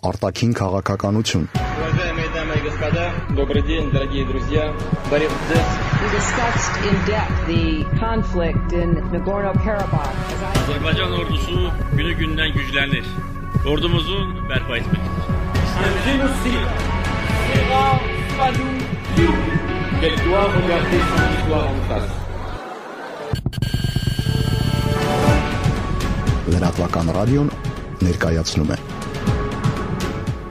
Արտաքին քաղաքականություն։ Добрый день, дорогие друзья. Борис Дзес. We discussed in depth the conflict in Nagorno-Karabakh. Azerbaycan ordusu günü günden güçlenir. Ordumuzun berpa etmektir. Qu'elle doit regarder son histoire Լրատվական ռադիոն ներկայացնում է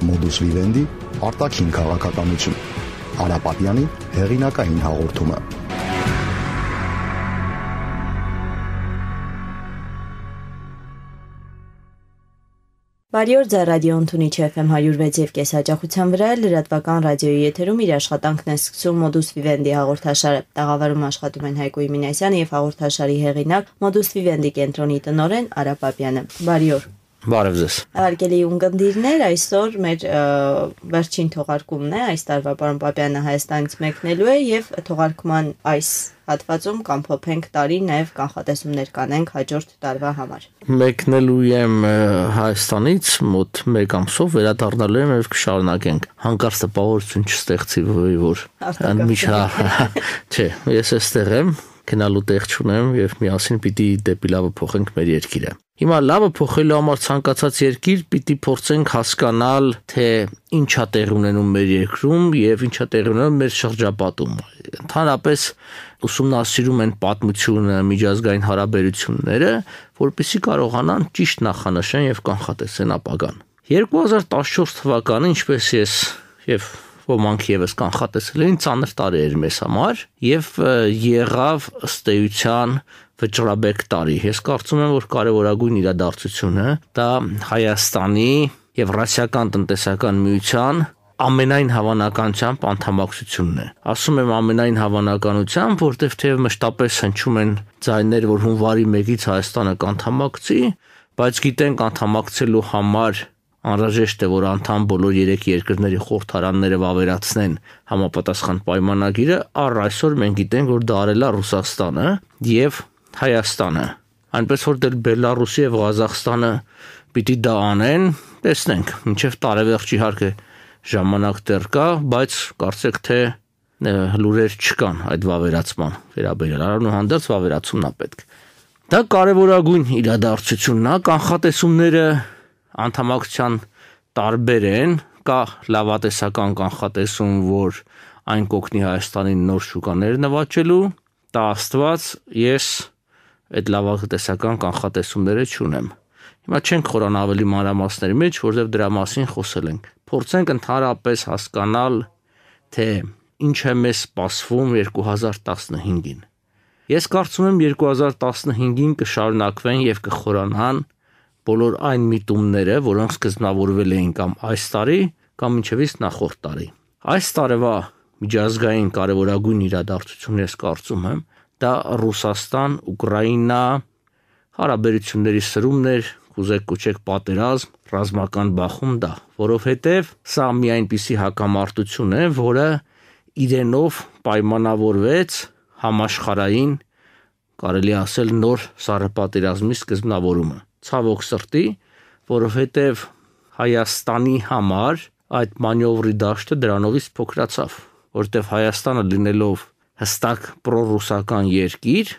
Modus Vivendi արտաքին քաղաքականություն։ Արապատյանի հեղինակային հաղորդումը։ Բարիօր ձեր ռադիո ընդունիչ FM 106 եւ կես հաջողության վրա լրատվական ռադիոյի եթերում իր աշխատանքն է սկսում Modus Vivendi հաղորդաշարը։ Տաղավարում աշխատում են Հայկո Իմինասյանը եւ հաղորդաշարի հեղինակ Modus Vivendi կենտրոնի տնօրեն Արա Պապյանը։ Բարիօր։ Բարև ձեզ։ Հարգելի ունկնդիրներ, այսօր մեր վերջին թողարկումն է, այս տարվա պարոն Պապյանը Հայաստանից մեկնելու է եւ թողարկման այս հատվածում կամփոփենք տարի նաեւ կանխատեսումներ կանենք հաջորդ տարվա համար։ Մեկնելու եմ Հայաստանից մոտ 1 ամսով վերադառնալու եմ եւ կշարունակենք։ Հանկարծ տպավորություն չստեղծի, որ այն միջա։ Չէ, ես էստեղ եմ գնալու տեղ չունեմ եւ միասին պիտի դեպի լավը փոխենք մեր երկիրը։ Հիմա լավը փոխելու համար ցանկացած երկիր պիտի փորձենք հասկանալ, թե ինչա տեղ ունենում մեր երկրում եւ ինչա տեղ ունենում մեր շրջապատում։ Ընդհանրապես ուսումնասիրում են պատմությունը, միջազգային հարաբերությունները, որպիսի կարողանան ճիշտ նախանշեն եւ կանխատեսեն ապագան։ 2014 թվականը, ինչպես ես եւ ոմանք եւս կանխատեսել էին, ծանր տարի էր մեզ համար եւ եղավ ըստեյության վճռաբեկ տարի։ Ես կարծում եմ, որ կարևորագույն իրադարձությունը դա Հայաստանի Եվրասիական տնտեսական միության ամենայն հավանականությամբ անդամակցությունն է։ Ասում եմ ամենայն հավանականությամբ, որտեվ թեև մշտապես հնչում են ձայներ, որ հունվարի 1-ից Հայաստանը կանթամակցի, բայց գիտենք անդամակցելու համար անհրաժեշտ է որ անդամ բոլոր 3 երկրների խորհրդարանները վավերացնեն համապատասխան պայմանագիրը առ այսօր մենք գիտենք որ դա արել է Ռուսաստանը եւ Հայաստանը, այնպես որ դեռ Բելարուսի եւ Ղազախստանը պիտի դա անեն, տեսնենք, ինչեվ տարեվերջ իհարկե ժամանակ դեռ կա, բայց կարծեք թե լուրեր չկան այդ վավերացման վերաբերյալ։ Առանուհանդերձ վավերացումն է պետք։ Դա կարևորագույն իրադարձությունն է, կանխատեսումները անդամակցության տարբեր են, կա լավատեսական կանխատեսում, որ այն կօգնի Հայաստանին նոր շուկաներ նվաճելու, տա Աստված, ես այդ լավատեսական կանխատեսումները չունեմ։ Հիմա չենք խորանա ավելի մանրամասների մեջ, որովհետև դրա մասին խոսել ենք։ Փորձենք ընդհանրապես հասկանալ, թե ինչ է մեզ սպասվում 2015-ին։ Ես կարծում եմ 2015-ին կշարունակվեն եւ կխորանան բոլոր այն միտումները, որոնք սկզբնավորվել էին կամ այս տարի, կամ ինչևից նախորդ տարի։ Այս տարվա միջազգային կարևորագույն իրադարձությունն ես կարծում եմ դա Ռուսաստան, Ուկրաինա հարաբերությունների սրումներ, կուզեք կոչեք պատերազմ, ռազմական բախում դա, որովհետև սա մի այնպիսի հակամարտություն է, որը իրենով պայմանավորվեց համաշխարային կարելի ասել նոր սարապատերազմի սկզբնավորումը։ Ցավոք սրտի, որովհետև Հայաստանի համար այդ մանյովրի դաշտը դրանովից փոքրացավ, որտեղ Հայաստանը լինելով հստակ պրոռուսական երկիր,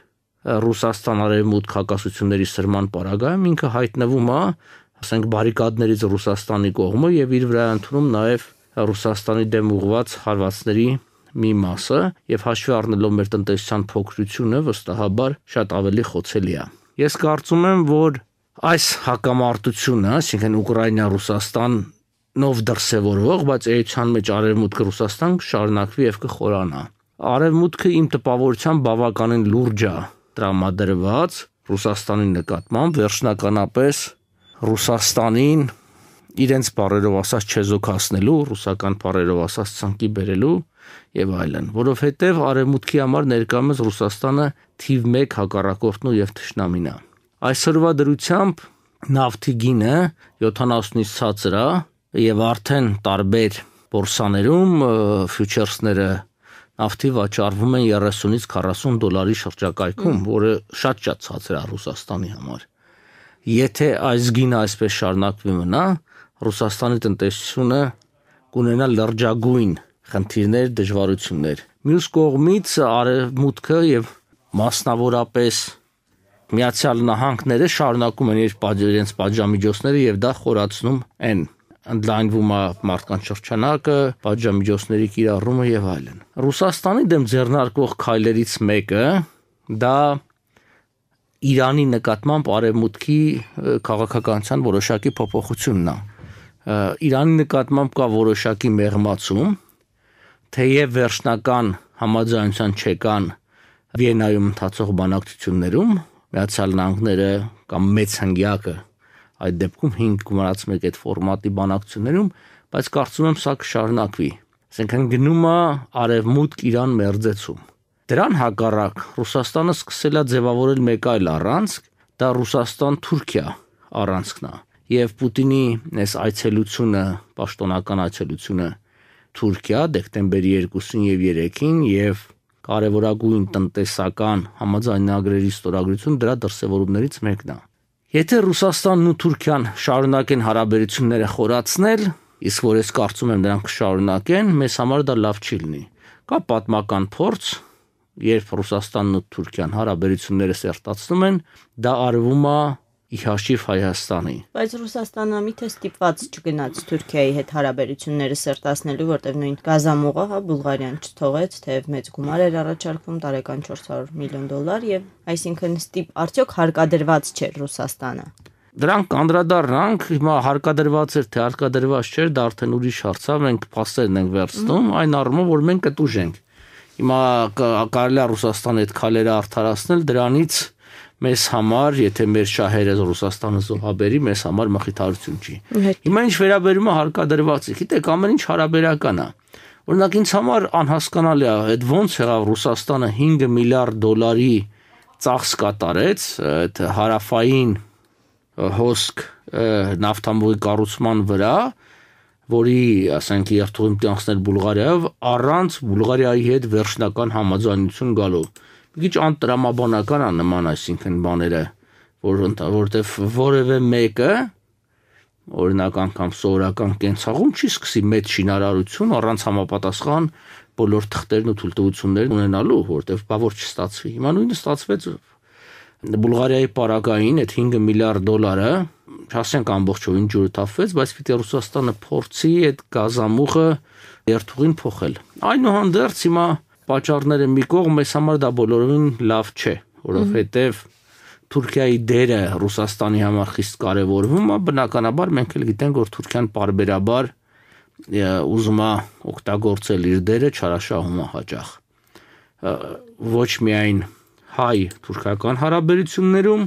Ռուսաստան արևմուտք հակասությունների սրման պարագայում ինքը հայտնվում է, ասենք, բարիկադներից Ռուսաստանի կողմը եւ իր վրա ընդունում նաեւ Ռուսաստանի դեմ ուղված հարվածների մի մասը եւ հաշվի առնելով մեր տնտեսության փոքրությունը վստահաբար շատ ավելի խոցելի է։ Ես կարծում եմ, որ այս հակամարտությունը, այսինքն Ուկրաինա-Ռուսաստան նով դրսևորվող, բայց էության մեջ արևմուտքը Ռուսաստան կշարունակվի եւ կխորանա։ կա արևմուտքը իմ տպավորությամբ բավականին լուրջ է տրամադրված Ռուսաստանի նկատմամբ վերջնականապես Ռուսաստանին իրենց բարերով ասած չեզոքացնելու, ռուսական բարերով ասած ցանկի բերելու եւ այլն, որովհետեւ արևմուտքի համար ներկայումս Ռուսաստանը թիվ 1 հակառակորդն ու եւ ճշնամին է։ Այսօրվա դրությամբ նավթի գինը 70-ից ցածր է եւ արդեն տարբեր բորսաներում ֆյուչերսները Ավթի վաճառվում է 30-ից 40 դոլարի շրջակայքում, որը շատ-շատ ցածր է Ռուսաստանի համար։ Եթե այս գինը այսպես շարունակվի մնա, Ռուսաստանի տնտեսությունը կունենա լրջագույն խնդիրներ, դժվարություններ։ Մյուս կողմից արևմուտքը եւ մասնավորապես Միացյալ Նահանգները շարունակում են իր իրենց պատժամիջոցները եւ դա խորացնում են ընդլայնվում է մարդկանց շրջանակը, պատժամիջոցների կիրառումը եւ այլն։ Ռուսաստանի դեմ ձեռնարկվող քայլերից մեկը դա Իրանի նկատմամբ արևմուտքի քաղաքականության որոշակի փոփոխությունն է։ Իրանի նկատմամբ կա որոշակի մեղմացում, թեև վերջնական համաձայնության չեկան Վիեննայում ընթացող բանակցություններում Միացյալ Նահանգները կամ Մեծ Հնգյակը այդ դեպքում 5 գումարած 1 այդ ֆորմատի բանակցություններում, բայց կարծում եմ սա կշարունակվի։ Այսինքն գնում է արևմուտք Իրան մերձեցում։ Դրան հակառակ Ռուսաստանը սկսել է ձևավորել մեկ այլ առանցք, դա Ռուսաստան-Թուրքիա առանցքն է։ Եվ Պուտինի այս այցելությունը, պաշտոնական այցելությունը Թուրքիա դեկտեմբերի 2-ին եւ 3-ին եւ կարևորագույն տնտեսական համաձայնագրերի ստորագրություն դրա դրսևորումներից մեկն է։ Եթե Ռուսաստանն ու Թուրքիան շարունակեն հարաբերությունները խորացնել, իսկ որ ես կարծում եմ նրանք շարունակեն, մեզ համար դա լավ չի լինի։ Կա պատմական փորձ, երբ Ռուսաստանն ու Թուրքիան հարաբերությունները սերտացնում են, դա արվում է իհաշիվ Հայաստանի։ Բայց Ռուսաստանը միթե ստիպված չգնաց Թուրքիայի հետ հարաբերությունները սերտացնելու, որտեղ նույն գազամուղը, հա, Բուլղարիան չթողեց, թեև մեծ գումար էր առաջարկվում տարեկան 400 միլիոն դոլար եւ այսինքն ստիպ արդյոք հարկադրված չէր Ռուսաստանը։ Դրանք անդրադառնանք, հիմա հարկադրված էր թե հարկադրված չէր, դա արդեն ուրիշ հարց է, մենք փաստերն ենք վերցնում, այն առումով որ մենք կտուժենք։ Հիմա կարելի է Ռուսաստանը այդ քալերը արդարացնել դրանից մեզ համար, եթե մեր շահերը Ռուսաստանը զոհաբերի, մեզ համար մխիթարություն չի։ Հիմա ինչ վերաբերում է հարկադրվածի, գիտեք, ամեն ինչ հարաբերական է։ Օրինակ ինձ համար անհասկանալի է, այդ ո՞նց եղավ Ռուսաստանը 5 միլիարդ դոլարի ծախս կատարեց այդ հարավային հոսք նավթամբուի կառուցման վրա, որի, ասենք, երթուղին տանցնել Բուլղարիայով առանց Բուլղարիայի հետ վերջնական համաձայնություն գալու քիչ անտրամաբանական է նման, այսինքն բաները, որ որտեվ որևէ մեկը օրինակ անգամ սովորական կենցաղում չի սկսի մեծ շինարարություն առանց համապատասխան բոլոր թղթերն ու թույլտվություններն ունենալու, որտեվ բա որ չստացվի։ Հիմա նույնը ստացվեց Բուլղարիայի պարագային այդ 5 միլիարդ դոլարը, ասենք ամբողջովին ջուրը թափվեց, բայց պիտի Ռուսաստանը փորձի այդ գազամուղը երթուղին փոխել։ Այնուհանդերձ հիմա այն պատճառները մի կողմ մեզ համար դա բոլորովին լավ չէ, որովհետև Թուրքիայի դերը Ռուսաստանի համար խիստ կարևորվում է, բնականաբար մենք էլ գիտենք, որ Թուրքիան parberabar ուզում է օգտագործել իր դերը չարաշահումը հաճախ։ Ոչ միայն հայ-թուրքական հարաբերություններում,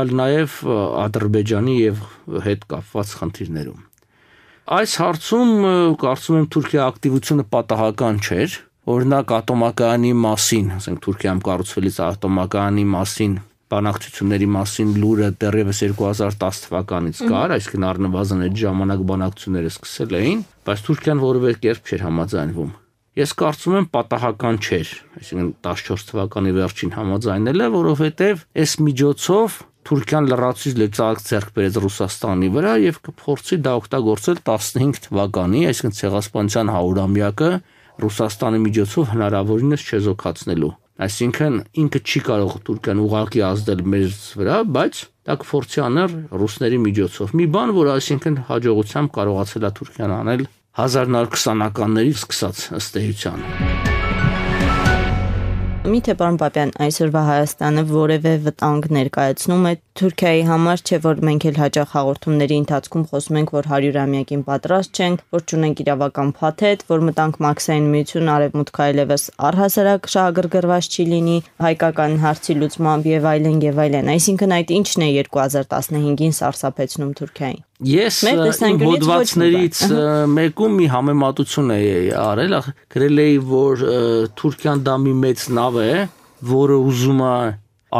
այլ նաև Ադրբեջանի եւ հետ կապված խնդիրներում։ Այս հարցում կարծում եմ Թուրքիա ակտիվությունը պատահական չէր, օրինակ ատոմակայանի մասին, ասենք Թուրքիայում կառուցվելից ատոմակայանի մասին բանակցությունների մասին լուրը դեռևս 2010 թվականից կար, այսինքն առնվազն այդ ժամանակ բանակցությունները սկսել էին, բայց Թուրքիան որևէ կերպ չէր համաձայնվում։ Ես կարծում եմ պատահական չէր, այսինքն 14 թվականի վերջին համաձայնելը, որովհետև այս միջոցով Թուրքիան լրացուցիչ լեզվակ ձեռք բերեց Ռուսաստանի վրա եւ կփորձի դա օգտագործել 15 թվականի, այսինքն ցեղասպանության 100-ամյակը Ռուսաստանի միջոցով հնարավորինս չեզոքացնելու։ Այսինքն ինքը չի կարող Թուրքիան ուղակի ազդել մեր վրա, բայց դա կփորձի անել ռուսների միջոցով։ Մի բան, որ այսինքն հաջողությամբ կարողացել է Թուրքիան անել 1920-ականներից սկսած ըստ էության։ Միթե պարոն Պապյան, այսօրվա Հայաստանը որևէ վտանգ ներկայացնում է Թուրքիայի համար, չէ՞ որ մենք էլ հաջող հաղորդումների ընթացքում խոսում ենք, որ 100-ամյակին պատրաստ չենք, որ ճունենք իրավական փաթեթ, որ մտանք մաքսային միություն արևմուտք այլևս առհասարակ շահագրգռված չի լինի հայկական հարցի լուծմամբ եւ այլն եւ այլն։ Այսինքն այդ ինչն է 2015-ին սարսափեցնում Թուրքիային։ Ես իմ հոդվածներից մեկում մի համեմատություն էի արել, գրել էի, որ Թուրքիան դա մի մեծ նավ է, որը ուզում է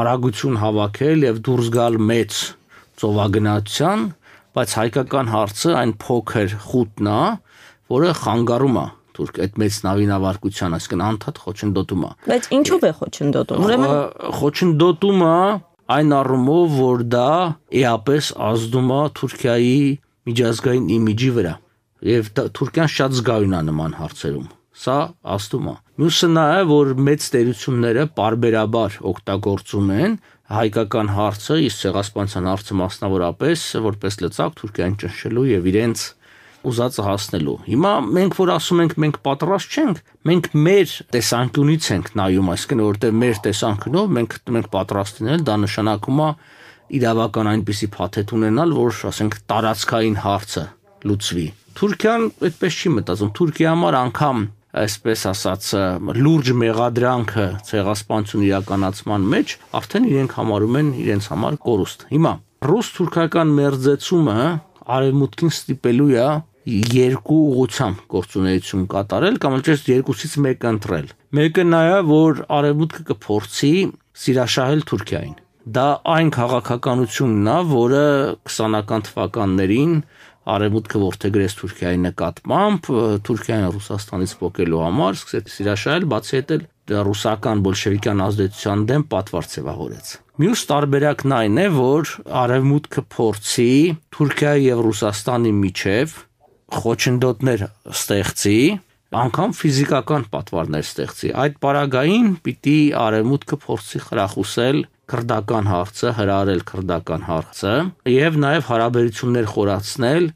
արագություն հավաքել եւ դուրս գալ մեծ ծովագնացության, բայց հայկական հարցը այն փոքր խութն է, որը խանգարում է թուրք այդ մեծ նավի նավարկության, այսինքն անդադ խոչընդոտում է։ Բայց ինչով է խոչընդոտում։ Ուրեմն խոչընդոտումը այն առումով, որ դա էապես ազդում է Թուրքիայի միջազգային իմիջի վրա եւ Թուրքիան շատ զգայուն է նման հարցերում։ Սա աստում է։ Մյուսը նա է, որ մեծ տերությունները parberabar օգտագործում են հայկական հարցը, իսկ ցեղասպանության հարցը մասնավորապես, որպես լծակ Թուրքիան ճնշելու եւ իրենց ուզածը հասնելու։ Հիմա մենք որ ասում ենք մենք պատրաստ չենք, մենք մեր տեսանկյունից ենք նայում, այսինքն որտեղ մեր տեսանկյունով մենք մենք պատրաստ լինել, դա նշանակում է իրավական այնպիսի փաթեթ ունենալ, որ ասենք տարածքային հարցը լուծվի։ Թուրքիան այդպես չի մտածում։ Թուրքիա համար անգամ այսպես ասած լուրջ մեղադրանքը ցեղասպանություն իրականացման մեջ արդեն իրենք համարում են իրենց համար կորուստ։ Հիմա ռուս-թուրքական մերձեցումը արևմուտքին ստիպելու է երկու ուղությամբ գործունեություն կատարել կամ էլ ճիշտ երկուսից մեկը ընտրել։ Մեկը նա է, որ արևմուտքը կփորձի սիրաշահել Թուրքիային։ Դա այն քաղաքականությունն է, որը 20-ական թվականներին արևմուտքը ворթեգրեց Թուրքիայի նկատմամբ, Թուրքիան Ռուսաստանից փոկելու համար սկսեց սիրաշահել, բացի հետել ռուսական բոլշևիկյան ազդեցության դեմ պատվար ձևավորեց։ Մյուս տարբերակն այն է, որ արևմուտքը փորձի Թուրքիայի եւ Ռուսաստանի միջև խոչընդոտներ ստեղծի, անգամ ֆիզիկական պատվարներ ստեղծի։ Այդ պարագային պիտի արևմուտքը փորձի խրախուսել քրդական հարցը, հրարել քրդական հարցը եւ նաեւ հարաբերություններ խորացնել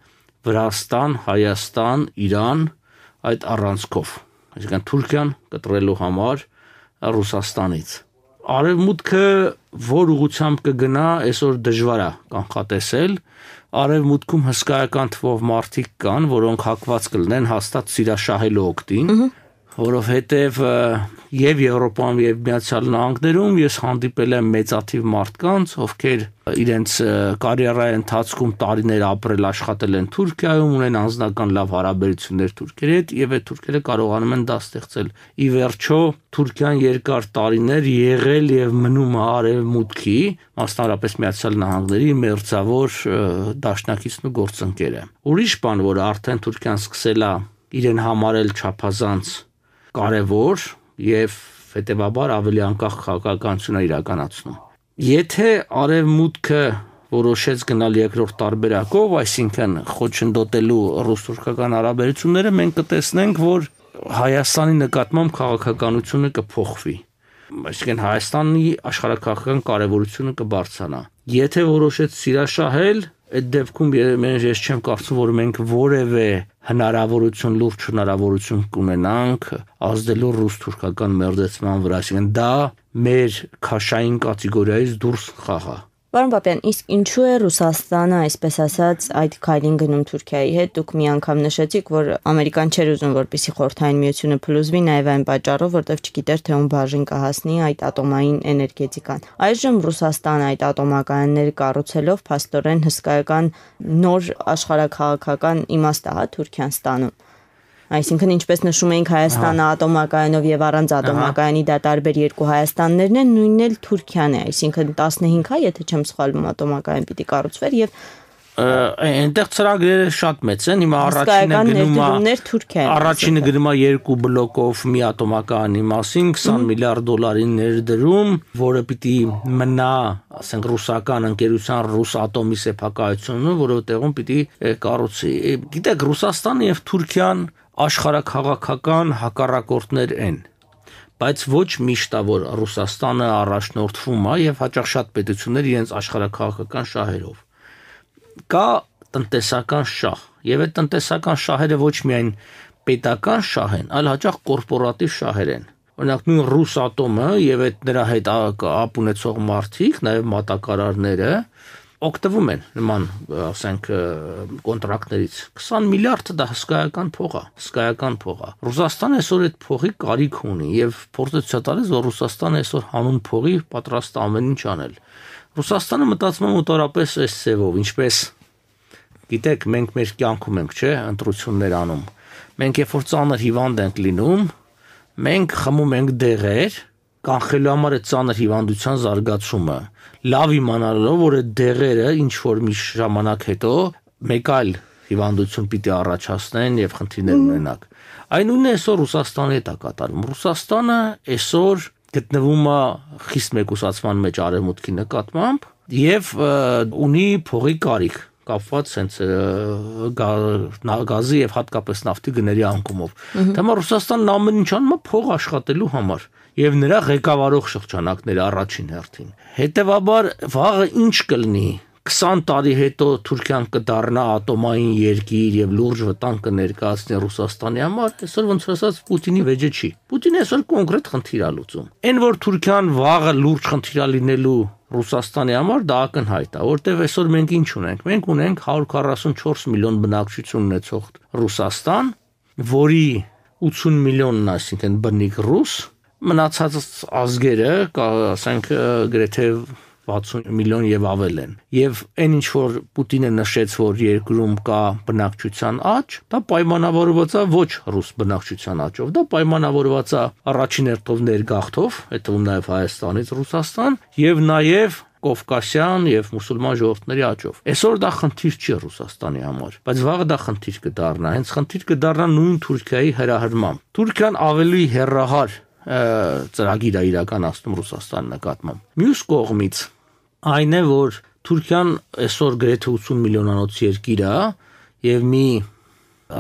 Վրաստան, Հայաստան, Իրան այդ առանցքով, այսինքն Թուրքիան կտրելու համար Ռուսաստանից։ Արևմուտքը որ ուղությամբ կգնա, այսօր դժվար է կանխատեսել, արևմուտքում հսկայական թվով մարդիկ կան, որոնք հակված կլինեն հաստատ սիրաշահելու օկտին, որովհետև եւ Եվրոպայում եւ Միացյալ Նահանգներում ես հանդիպել եմ մեծաթիվ մարդկանց, ովքեր իրենց կարիերայի ընթացքում տարիներ ապրել աշխատել են Թուրքիայում, ունեն անձնական լավ հարաբերություններ Թուրքիայի հետ եւ այդ թուրքերը կարողանում են դա ստեղծել։ Ի վերջո Թուրքիան երկար տարիներ եղել եւ մնում է արևմուտքի, մասնարապես Միացյալ Նահանգների մերձավոր դաշնակիցն ու գործընկերը։ Ուրիշ բան, որ արդեն Թուրքիան սկսել է իրեն համարել չափազանց կարևոր եւ հետեւաբար ավելի անկախ քաղաքականություն է իրականացնում։ Եթե արևմուտքը որոշեց գնալ երկրորդ տարբերակով, այսինքն խոչընդոտելու ռուս-թուրքական հարաբերությունները, մենք կտեսնենք, որ Հայաստանի նկատմամբ քաղաքականությունը կփոխվի։ Այսինքն Հայաստանի աշխարհակաղական կարևորությունը կբարձրանա։ Եթե որոշեց սիրաշահել, այդ դեպքում մենք ես չեմ կարծում, որ մենք որևէ հնարավորություն, լուրջ հնարավորություն կունենանք ազդելու ռուս-թուրքական մերձեցման վրա, այսինքն դա մեր քաշային կատեգորիայից դուրս խաղ է։ Պարոն Պապյան, իսկ ինչու է Ռուսաստանը, այսպես ասած, այդ քայլին գնում Թուրքիայի հետ։ Դուք մի անգամ նշեցիք, որ Ամերիկան չէր ուզում, որպեսի խորթային միությունը փլուզվի, նաև այն պատճառով, որտեղ չգիտեր, թե ում բաժին կհասնի այդ ատոմային էներգետիկան։ Այժմ Ռուսաստանը այդ ատոմականներ կառուցելով փաստորեն հսկայական նոր աշխարհակաղակական իմաստ է հա Թուրքիան ստանում։ Այսինքն ինչպես նշում էինք Հայաստանը ատոմակայանով եւ առանց ատոմակայանի դա տարբեր երկու Հայաստաններն են, նույնն էլ Թուրքիան է, այսինքն 15-ա, եթե չեմ սխալվում, ատոմակայան պիտի կառուցվեր եւ այնտեղ ծրագրերը շատ մեծ են հիմա առաջինը գնում է առաջինը գնում է երկու բլոկով մի ատոմականի մասին 20 միլիարդ դոլարի ներդրում որը պիտի մնա ասենք ռուսական ընկերության ռուս ատոմի սեփակայությունը որովտեղում պիտի կառուցի գիտեք ռուսաստանը եւ Թուրքիան աշխարհակաղակական հակառակորդներ են բայց ոչ միշտ է որ Ռուսաստանը առաջնորդվում է եւ հաճախ շատ պետություններ իրենց աշխարհակաղակական շահերով կա տնտեսական շահ, եւ այդ տնտեսական շահերը ոչ միայն պետական շահ են, այլ հաճախ կորպորատիվ շահեր են։ Օրինակ նույն Ռուսատոմը եւ այդ նրա հետ ապ ունեցող մարտիկ, նաեւ մատակարարները օգտվում են նման, ասենք, կոնտրակտներից 20 միլիարդը դա հսկայական փող է, հսկայական փող է։ Ռուսաստանը այսօր այդ փողի կարիք ունի եւ փորձը ցույց տալիս, որ Ռուսաստանը այսօր հանուն փողի պատրաստ ամեն ինչ անել։ Ռուսաստանը մտածում է մոտորապես այս ցևով, ինչպես գիտեք, մենք մեր կյանքում ենք, չէ, ընտրություններ անում։ Մենք երբ որ ծանր հիվանդ ենք լինում, մենք խմում ենք դեղեր, կանխելու համար է ծանր հիվանդության զարգացումը։ Լավ իմանալով, որ այդ դեղերը ինչ որ մի ժամանակ հետո մեկ այլ հիվանդություն պիտի առաջացնեն եւ խնդիրներ ունենanak։ Այն ունի այսօր Ռուսաստանի հետ է կատարում։ Ռուսաստանը այսօր գտնվում է խիստ մեկուսացման մեջ արևմուտքի նկատմամբ եւ ունի փողի կարիք կապված հենց գազի եւ հատկապես նավթի գների անկումով։ Դեմա Ռուսաստանն ամեն ինչ անում է փող աշխատելու համար եւ նրա ղեկավարող շրջանակները առաջին հերթին։ Հետևաբար վաղը ինչ կլինի 20 տարի հետո Թուրքիան կդառնա ատոմային երկիր եւ լուրջ վտանգ կներկայացնի Ռուսաստանի համար, այսօր ոնց որ ասած Պուտինի վեճը չի։ Պուտինը այսօր կոնկրետ խնդիր է լուծում։ Այն որ Թուրքիան վաղը լուրջ խնդիր է լինելու Ռուսաստանի համար դա ակնհայտ է, որտեղ այսօր մենք ինչ ունենք։ Մենք ունենք 144 միլիոն բնակչություն ունեցող Ռուսաստան, որի 80 միլիոնն այսինքն բնիկ ռուս, մնացած ազգերը, ասենք գրեթե 60 միլիոն եւ ավել են։ Եվ այն ինչ որ Պուտինը նշեց, որ երկրում կա բնակչության աճ, դա պայմանավորված է ոչ ռուս բնակչության աճով, դա պայմանավորված է առաջին հերթով ներգաղթով, այդ թվում նաեւ Հայաստանից Ռուսաստան եւ նաեւ կովկասյան եւ մուսուլման ժողովրդների աճով։ Այսօր դա խնդիր չի Ռուսաստանի համար, բայց վաղը դա խնդիր կդառնա, հենց խնդիր կդառնա նույն Թուրքիայի հրահրմամբ։ Թուրքիան ավելի հերահար ծրագիր է իրականացնում Ռուսաստանի նկատմամբ։ Մյուս կողմից այն է, որ Թուրքիան այսօր գրեթե 80 միլիոնանոց երկիր է եւ մի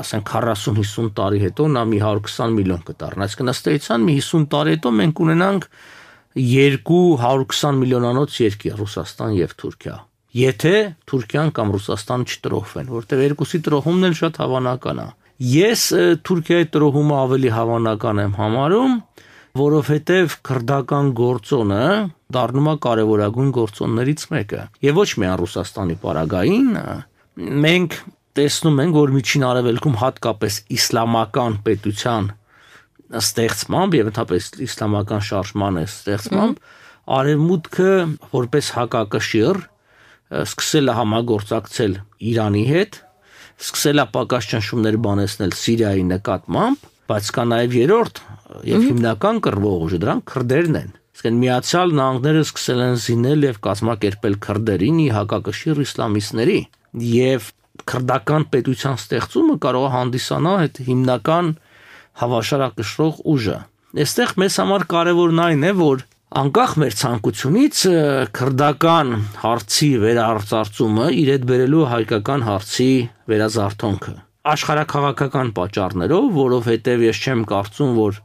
ասենք 40-50 տարի հետո նա մի 120 միլիոն կդառնա։ Այսինքն ըստեյցան մի 50 տարի հետո մենք ունենանք 220 միլիոնանոց երկիր՝ Ռուսաստան եւ Թուրքիա։ Եթե Թուրքիան կամ Ռուսաստան չտրոհվեն, որտեղ երկուսի տրոհումն էլ շատ հավանական է։ Ես Թուրքիայի տրոհումը ավելի հավանական եմ համարում, որովհետև քրդական գործոնը դառնում է կարևորագույն գործոններից մեկը։ Եվ ոչ միայն Ռուսաստանի պարագային, մենք տեսնում ենք, որ Միջին Արևելքում հատկապես իսլամական պետության ստեղծմամբ եւ ընդհանրապես իսլամական շարժման է ստեղծմամբ արևմուտքը որպես հակակշիռ սկսել է համագործակցել Իրանի հետ, սկսել է պակաս ճնշումներ բանեցնել Սիրիայի նկատմամբ բայց կա նաև երրորդ եւ հիմնական կռվող ուժը դրանք քրդերն են իսկ այն միացյալ նահանգները սկսել են զինել եւ կազմակերպել քրդերին ի հակակշիռ իսլամիստների եւ քրդական պետության ստեղծումը կարող հանդիսանա այդ հիմնական հավաշարակշռող ուժը այստեղ մեզ համար կարևորն այն է որ անկախ մեր ցանկությունից քրդական հարցի վերարծարծումը իր հետ բերելու հայկական հարցի վերազարթոնքը աշխարհակաղակական պատճառներով, որովհետև ես չեմ կարծում, որ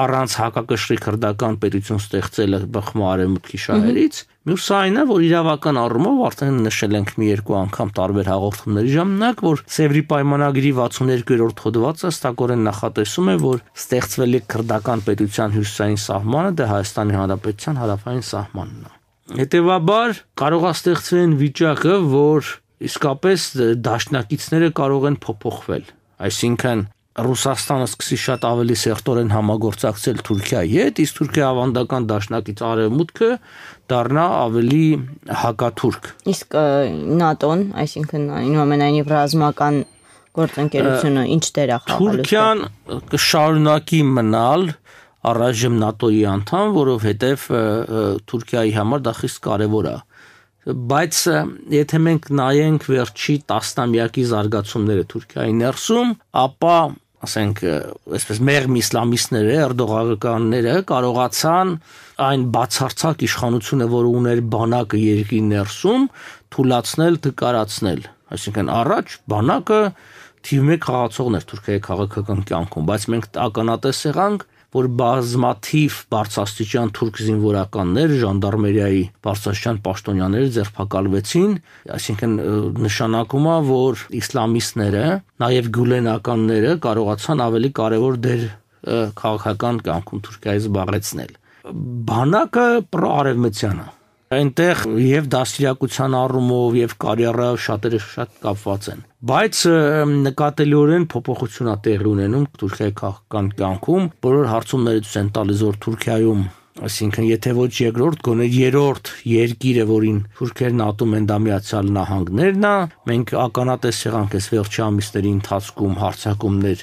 առանց հակակշռի քրդական պետություն ստեղծելը բխմա արեմուտքի շահերից, մյուս այն է, որ իրավական առումով արդեն նշել ենք մի երկու անգամ տարբեր հաղորդումների ժամանակ, որ Սևրի պայմանագրի 62-րդ հոդվածը հստակորեն նախատեսում է, որ ստեղծվելի քրդական պետության հյուսիսային սահմանը դա դե Հայաստանի Հանրապետության հարավային սահմանն է։ Հետևաբար կարող է ստեղծվեն վիճակը, որ իսկապես դաշնակիցները կարող են փոփոխվել։ Այսինքն Ռուսաստանը սկսի շատ ավելի սերտորեն համագործակցել Թուրքիայի հետ, իսկ Թուրքիա ավանդական դաշնակից արևմուտքը դառնա ավելի հակաթուրք։ Իսկ ՆԱՏՕ-ն, այսինքն այնուամենայնիվ ռազմական գործընկերությունը ինչ դեր է խաղալու։ Թուրքիան կշարունակի մնալ առայժմ ՆԱՏՕ-ի անդամ, որովհետև Թուրքիայի համար դա խիստ կարևոր է։ Ա, բայց եթե մենք նայենք վերջի 10-ամյակի զարգացումները Թուրքիայի ներսում, ապա ասենք այսպես մեղմ իսլամիստները Էրդողանները կարողացան այն բացարձակ իշխանությունը, որ ուներ բանակը երկրի ներսում, թուլացնել, դկարացնել։ Այսինքն առաջ բանակը թիվ 1 խաղացողներ Թուրքիայի քաղաքական կյանքում, բայց մենք ականատես եղանք որ բազմաթիվ բարձրաստիճան թուրք զինվորականներ, ժանդարմերիայի բարձրաստիճան պաշտոնյաներ ձերբակալվեցին, այսինքն նշանակում է, որ իսլամիստները, նաև գյուլենականները կարողացան ավելի կարևոր դեր քաղաքական կյանքում Թուրքիայի զբաղեցնել։ Բանակը պրոարևմտյան է այնտեղ եւ դաստիարակության առումով եւ կարիերայով շատերը շատ կապված են բայց նկատելիորեն փոփոխություն է տեղի ունենում Թուրքիայի քաղաքական կյանքում բոլոր հարցումները ցույց են տալիս որ Թուրքիայում Այսինքն, եթե ոչ երկրորդ, գոնե երրորդ երկիրը, որին թուրքերն ատում են դա միացյալ նահանգներն է, մենք ականատես եղանք այս վերջամիսների ընթացքում հարցակումներ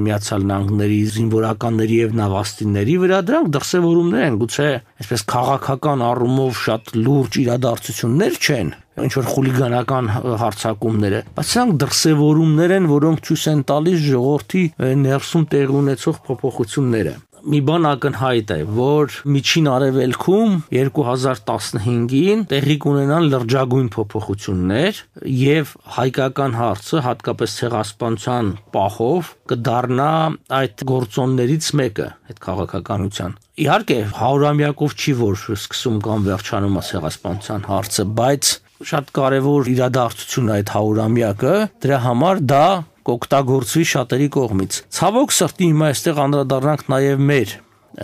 միացյալ նահանգների զինվորականների եւ նավաստիների վրա դրանք դրսեւորումներ են, գուցե այսպես քաղաքական առումով շատ լուրջ իրադարձություններ չեն, ինչ որ խուլիգանական հարցակումները, բայց սրանք դրսևորումներ են, որոնք ցույց են տալիս ժողովրդի ներսում տեղի ունեցող փոփոխությունները մի բան ակնհայտ է, որ միջին արևելքում 2015-ին տեղի կունենան լրջագույն փոփոխություններ եւ հայկական հարցը հատկապես ցեղասպանության պահով կդառնա այդ գործոններից մեկը այդ քաղաքականության իհարկե 100-ամյակով չի որ սկսում կամ վերջանում է ցեղասպանության հարցը, բայց շատ կարևոր իրադարձություն է այդ 100-ամյակը, դրա համար դա կօգտագործվի շատերի կողմից։ Ցավոք սրտի հիմա այստեղ անդրադառնանք նաև մեր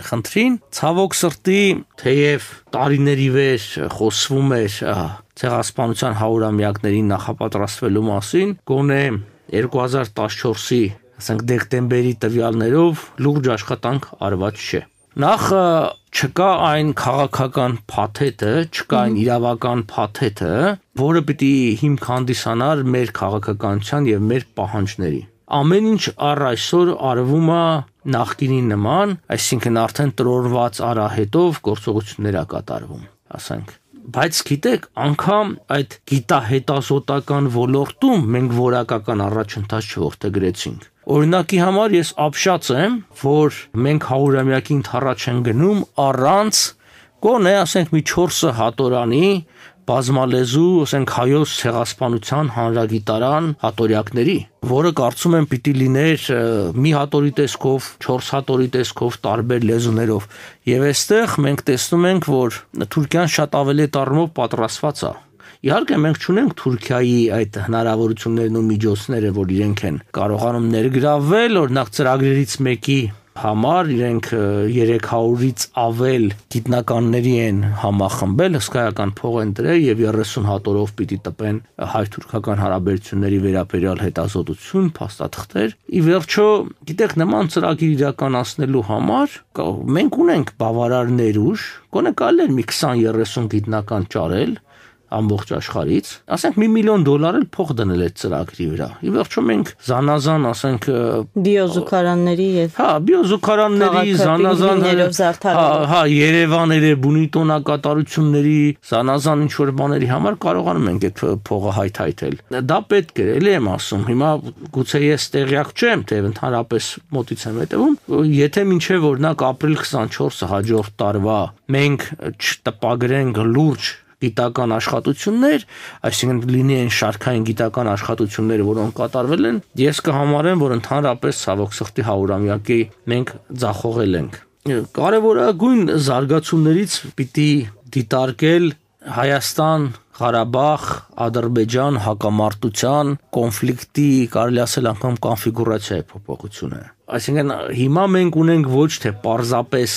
խնդրին։ Ցավոք սրտի թեև տարիների վեր խոսվում էր ցեղասպանության 100-ամյակների նախապատրաստվելու մասին, գոնե 2014-ի, ասենք դեկտեմբերի տվյալներով լուրջ աշխատանք արված չէ նախ չկա այն քաղաքական փաթեթը, չկա այն իրավական փաթեթը, որը պիտի հիմք հանդիսանար մեր քաղաքականության եւ մեր պահանջների։ Ամեն ինչ առ այսօր արվում է նախկինի նման, այսինքն արդեն տրորված արահետով գործողություններ է կատարվում, ասենք բայց գիտեք, անգամ այդ գիտահետազոտական ոլորտում մենք որակական առաջընթաց չօգտագրեցինք Օրինակի համար ես ապշած եմ, որ մենք 100-ամյակի ընթառաջ են գնում առանց գոնե ասենք մի 4-ը հատորանի բազմալեզու, ասենք հայոց ցեղասպանության հանրագիտարան հատորյակների, որը կարծում եմ պիտի լիներ մի հատորի տեսքով, 4 հատորի տեսքով տարբեր լեզուներով։ Եվ այստեղ մենք տեսնում ենք, որ Թուրքիան շատ ավելի տարմով պատրաստված է Իհարկե մենք չունենք Թուրքիայի այդ հնարավորություններն ու միջոցները, որ իրենք են կարողանում ներգրավել օրինակ ծրագրերից մեկի համար իրենք 300-ից ավել գիտնականների են համախմբել, հսկայական փող են դրել եւ 30 հատորով պիտի տպեն հայ-թուրքական հարաբերությունների վերաբերյալ հետազոտություն, փաստաթղթեր։ Ի վերջո, գիտեք, նման ծրագիր իրականացնելու համար մենք ունենք բավարար ներուժ, կոնե կարելի է մի 20-30 գիտնական ճարել, ամբողջ աշխարից, ասենք 1 միլիոն դոլար էլ փող դնել այդ ծրագրի վրա։ Ի վերջո մենք զանազան, ասենք բիոզուգարանների եւ Հա, բիոզուգարանների զանազան հա, հա, Երևանների բունիտոնակատարությունների զանազան ինչ որ բաների համար կարողանում ենք այդ փողը հայթայթել։ Դա պետք է, էլի եմ ասում։ Հիմա գուցե ես տեղյակ չեմ, թե ընդհանրապես մոտից եմ հետևում, եթե մինչև օրնակ ապրիլ 24-ը հաջորդ տարվա մենք չտպագրենք լուրջ գիտական աշխատություններ, այսինքն լինի են շարքային գիտական աշխատություններ, որոնք կատարվել են, ես կհամարեմ, որ ընդհանրապես ցավոք սխտի 100-ամյակի մենք ձախողել ենք։ Կարևորագույն զարգացումներից պիտի դիտարկել Հայաստան, Ղարաբաղ, Ադրբեջան հակամարտության կոնֆլիկտի, կարելի ասել անգամ կոնֆիգուրացիայի փոփոխությունը։ Այսինքն հիմա մենք ունենք ոչ թե պարզապես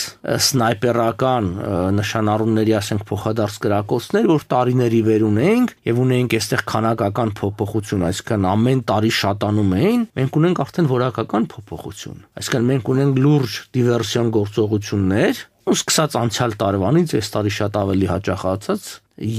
սնայպերական նշանառումների, ասենք, փոխադարձ գրակոչներ, որ տարիների վեր ունենք եւ ունենք այստեղ քանակական փոփոխություն, այսինքն ամեն տարի շատանում էին, մենք ունենք արդեն որակական փոփոխություն։ Այսինքն մենք ունենք լուրջ դիվերսիոն գործողություններ, ու սկսած անցյալ տարվանից այս տարի շատ ավելի հաճախ ածած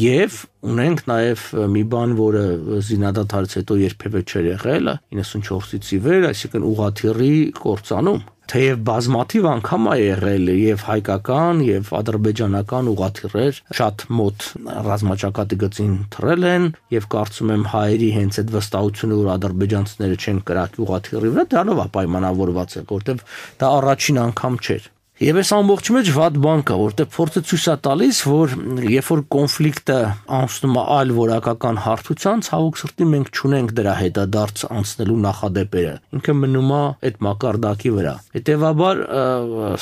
եւ ունենք նաեւ մի բան, որը զինադատարից հետո երբևէ չէր եղել 94-ից ի վեր, այսինքն ուղաթիռի կորցանում թեև բազմաթիվ անգամ է եղել եւ հայկական եւ ադրբեջանական ուղաթիռեր շատ մոտ ռազմաճակատի գծին թռել են եւ կարծում եմ հայերի հենց այդ վստահությունը որ ադրբեջանցիները չեն կրակի ուղաթիռի վրա դրանով է պայմանավորված է որովհետեւ դա առաջին անգամ չէր Եվ այս ամբողջ մեջ վատ բան կա, որտեղ փորձը ցույց է տալիս, որ երբ որ կոնֆլիկտը անցնում է այլ որակական հարթության, ցավոք սրտի մենք չունենք դրա հետադարձ անցնելու նախադեպերը։ Ինքը մնում է այդ մակարդակի վրա։ Հետևաբար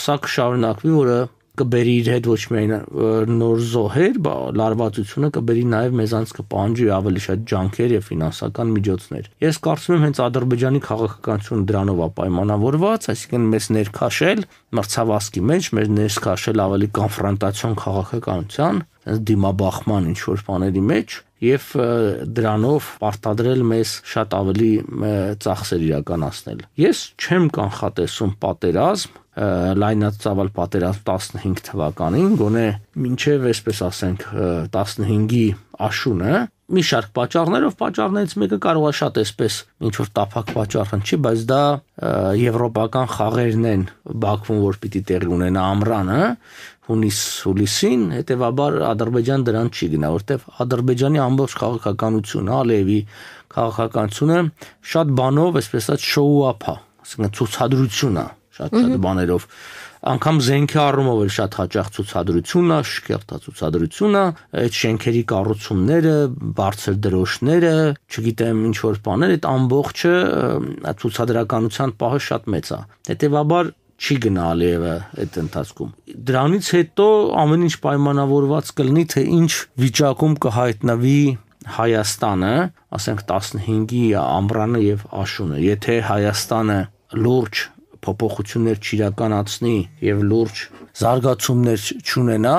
սա կշարունակվի, որը կբերի իր հետ ոչ միայն նոր զոհեր, բայց լարվածությունը կբերի նաև մեզանց կպանջի ավելի շատ ջանքեր եւ ֆինանսական միջոցներ։ Ես կարծում եմ հենց Ադրբեջանի քաղաքականությունը դրանով է պայմանավորված, այսինքն մեզ ներքաշել մրցավազքի մեջ, մեզ ներքաշել ավելի կոնֆրոնտացիոն քաղաքականության, դիմաբախման ինչ որ բաների մեջ եւ դրանով պարտադրել մեզ շատ ավելի ծախսեր իրականացնել։ Ես չեմ կանխատեսում պատերազմ, լայնածավալ պատերազմ 15 թվականին, գոնե մինչև այսպես ասենք 15-ի աշունը մի շարք պատճառներով պատճառներից մեկը կարող է շատ էսպես ինչ որ տափակ պատճառ հնչի, բայց դա եվրոպական խաղերն են Բաքվում, որ պիտի տեղի ունենա ամրանը հունիս հուլիսին, հետեւաբար Ադրբեջան դրան չի գնա, որտեվ Ադրբեջանի ամբողջ քաղաքականությունը, Ալիևի քաղաքականությունը շատ բանով, այսպես ասած, շոուափ է, ասենք ցուցադրություն է շատ շատ բաներով անկամ զենքի առումով էլ շատ հաճախ ցուցադրությունն է, շկերտա ցուցադրությունն է, այդ շենքերի կառուցումները, բարձր դրոշները, չգիտեմ ինչ որ բաներ, այդ ամբողջը ցուցադրականության պահը շատ մեծ է։ Հետևաբար չի գնա Ալիևը այդ ընթացքում։ Դրանից հետո ամեն ինչ պայմանավորված կլինի, թե ինչ վիճակում կհայտնվի Հայաստանը, ասենք 15-ի ամռանը եւ աշունը։ Եթե Հայաստանը լուրջ փոփոխություններ չիրականացնի եւ լուրջ զարգացումներ չունենա,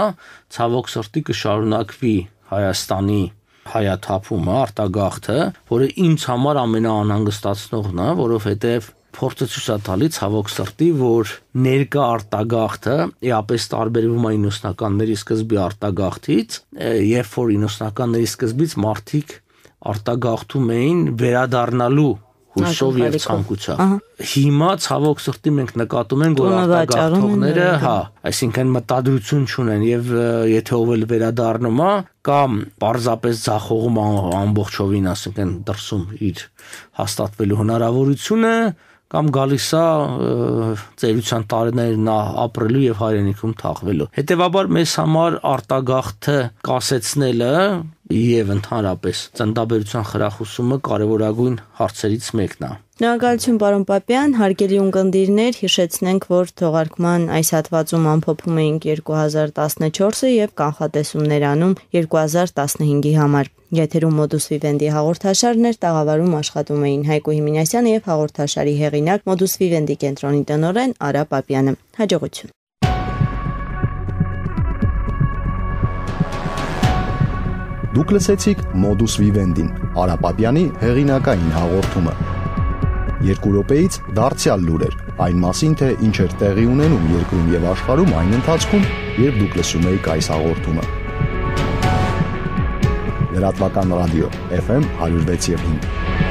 ցավոք սրտի կշարունակվի Հայաստանի հայաթափումը, արտագաղթը, որը ինձ համար ամենաանհանգստացնողն է, որովհետև փորձը ցույց է տալիս ցավոք սրտի, որ ներկա արտագաղթը իապես տարբերվում է 90-ականների սկզբի արտագաղթից, երբ որ 90-ականների սկզբից մարդիկ արտագաղթում էին վերադառնալու հույսով եւ ցանկությամբ։ Հիմա ցավոք սրտի մենք նկատում ենք, որ արտագաղթողները, հա, այսինքն մտադրություն չունեն եւ եթե ով էլ վերադառնում է, կամ պարզապես ցախողում ամբողջովին, ասենք, դրսում իր հաստատվելու հնարավորությունը, կամ գալիս է ծերության տարիներ նա ապրելու եւ հայրենիքում թաղվելու։ Հետևաբար մեզ համար արտագաղթը կասեցնելը եւ ընդհանրապես ծննդաբերության խրախուսումը կարևորագույն հարցերից մեկն է։ Շնորհակալություն պարոն Պապյան, հարգելի ունկնդիրներ, հիշեցնենք, որ թողարկման այս հատվածում ամփոփում էինք 2014-ը եւ կանխատեսումներ անում 2015-ի համար։ Եթերում Modus Vivendi հաղորդաշարներ տաղավարում աշխատում էին Հայկո Հիմինասյանը եւ հաղորդաշարի հեղինակ Modus Vivendi կենտրոնի տնօրեն Արա Պապյանը։ Հաջողություն։ Դուք լսեցիք Modus Vivendi-ն, Արապապյանի հեղինակային հաղորդումը։ Երկու րոպեից դարձյալ լուրեր այն մասին, թե ինչ էր տեղի ունենում երկրում եւ աշխարհում այն ընթացքում, երբ դուք լսում եք այս հաղորդումը։ Լրատվական ռադիո FM 106.5